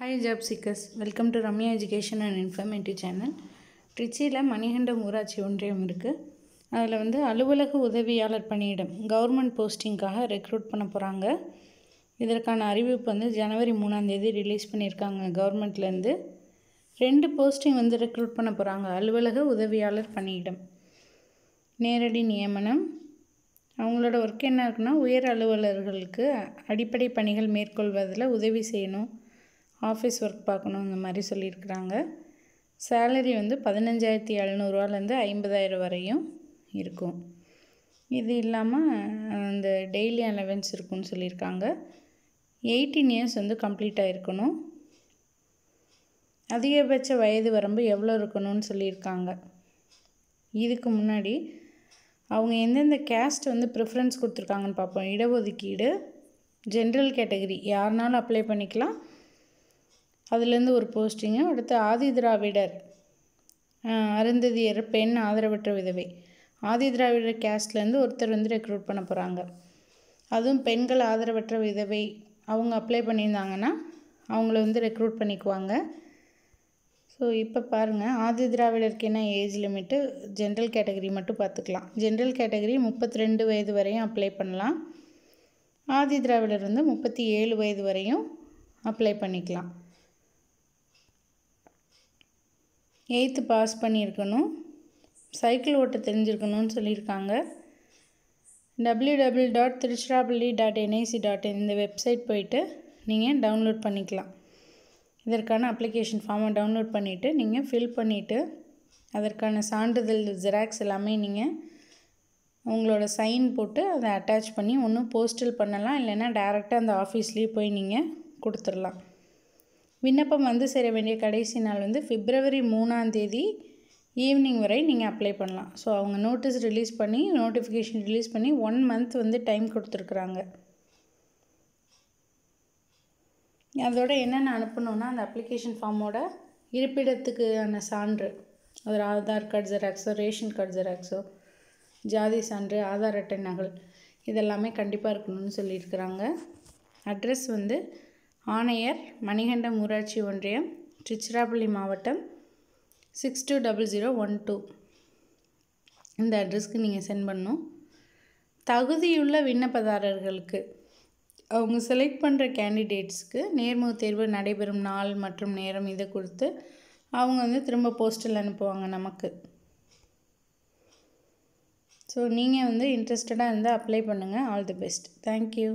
hi job seekers welcome to Ramya education and informative channel ட்ரிச்சியில் மணிகண்டம் ஊராட்சி ஒன்றியம் இருக்குது அதில் வந்து அலுவலக உதவியாளர் பணியிடம் கவர்மெண்ட் போஸ்டிங்காக ரெக்ரூட் பண்ண போகிறாங்க இதற்கான அறிவிப்பு வந்து ஜனவரி மூணாந்தேதி ரிலீஸ் பண்ணியிருக்காங்க கவர்மெண்ட்லேருந்து ரெண்டு போஸ்டிங் வந்து ரெக்ரூட் பண்ண போகிறாங்க அலுவலக உதவியாளர் பணியிடம் நேரடி நியமனம் அவங்களோட ஒர்க் என்ன இருக்குன்னா உயர் அலுவலர்களுக்கு அடிப்படை பணிகள் மேற்கொள்வதில் உதவி செய்யணும் ஆஃபீஸ் ஒர்க் பார்க்கணும் இந்த மாதிரி சொல்லியிருக்கிறாங்க சேலரி வந்து பதினஞ்சாயிரத்தி எழுநூறுவாலேருந்து ஐம்பதாயிரம் வரையும் இருக்கும் இது இல்லாமல் அந்த டெய்லி அலவன்ஸ் இருக்குன்னு சொல்லியிருக்காங்க எயிட்டீன் இயர்ஸ் வந்து கம்ப்ளீட் ஆகிருக்கணும் அதிகபட்ச வயது வரம்பு எவ்வளோ இருக்கணும்னு சொல்லியிருக்காங்க இதுக்கு முன்னாடி அவங்க எந்தெந்த கேஸ்ட் வந்து ப்ரிஃபரன்ஸ் கொடுத்துருக்காங்கன்னு பார்ப்போம் இடஒதுக்கீடு ஜென்ரல் கேட்டகரி யாருனாலும் அப்ளை பண்ணிக்கலாம் அதுலேருந்து ஒரு போஸ்டிங்கு அடுத்து ஆதி திராவிடர் அருந்ததியர் பெண் ஆதரவற்ற விதவை ஆதி திராவிடர் கேஸ்ட்லேருந்து ஒருத்தர் வந்து ரெக்ரூட் பண்ண போகிறாங்க அதுவும் பெண்கள் ஆதரவற்ற விதவை அவங்க அப்ளை பண்ணியிருந்தாங்கன்னா அவங்கள வந்து ரெக்ரூட் பண்ணிக்குவாங்க ஸோ இப்போ பாருங்கள் ஆதி திராவிடருக்கு என்ன ஏஜ் லிமிட்டு ஜென்ரல் கேட்டகரி மட்டும் பார்த்துக்கலாம் ஜென்ரல் கேட்டகரி முப்பத்தி ரெண்டு வயது வரையும் அப்ளை பண்ணலாம் ஆதி திராவிடர் வந்து முப்பத்தி ஏழு வயது வரையும் அப்ளை பண்ணிக்கலாம் எயித்து பாஸ் பண்ணியிருக்கணும் சைக்கிள் ஓட்ட தெரிஞ்சிருக்கணும்னு சொல்லியிருக்காங்க W W dot Tiruchirappalli dot NIC dot in இந்த வெப்சைட் போயிட்டு நீங்கள் டவுன்லோட் பண்ணிக்கலாம் இதற்கான அப்ளிகேஷன் ஃபார்மை டவுன்லோட் பண்ணிவிட்டு நீங்கள் ஃபில் பண்ணிவிட்டு அதற்கான சான்றிதழ் ஜெராக்ஸ் எல்லாமே நீங்கள் உங்களோட சைன் போட்டு அதை அட்டாச் பண்ணி ஒன்றும் போஸ்டல் பண்ணலாம் இல்லைன்னா டேரெக்டாக அந்த ஆஃபீஸ்லேயே போய் நீங்கள் கொடுத்துடலாம் விண்ணப்பம் வந்து சேர வேண்டிய கடைசி நாள் வந்து பிப்ரவரி மூணாம் தேதி ஈவினிங் வரை நீங்கள் அப்ளை பண்ணலாம் ஸோ அவங்க நோட்டீஸ் ரிலீஸ் பண்ணி நோட்டிஃபிகேஷன் ரிலீஸ் பண்ணி ஒன் மந்த் வந்து டைம் கொடுத்துருக்குறாங்க அதோட என்னென்ன அனுப்பணுன்னா அந்த அப்ளிகேஷன் ஃபார்மோட இருப்பிடத்துக்கான சான்று அதில் ஆதார் கார்டு ஜெராக்ஸோ ரேஷன் கார்டு ஜெராக்ஸோ ஜாதி சான்று ஆதார் அட்டை நகல் இதெல்லாமே கண்டிப்பாக இருக்கணும்னு சொல்லியிருக்கிறாங்க அட்ரஸ் வந்து ஆணையர் மணிகண்டம் ஊராட்சி ஒன்றியம் திருச்சிராப்பள்ளி மாவட்டம் six two double zero one two இந்த அட்ரஸ்க்கு நீங்கள் சென்ட் பண்ணும் தகுதியுள்ள விண்ணப்பதாரர்களுக்கு அவங்க செலக்ட் பண்ணுற கேண்டிடேட்ஸ்க்கு நேர்முக தேர்வு நடைபெறும் நாள் மற்றும் நேரம் இதை கொடுத்து அவங்க வந்து திரும்ப போஸ்டல் அனுப்புவாங்க நமக்கு ஸோ நீங்கள் வந்து இன்ட்ரெஸ்டடாக இருந்தால் அப்ளை பண்ணுங்கள் ஆல் தி பெஸ்ட் தேங்க்யூ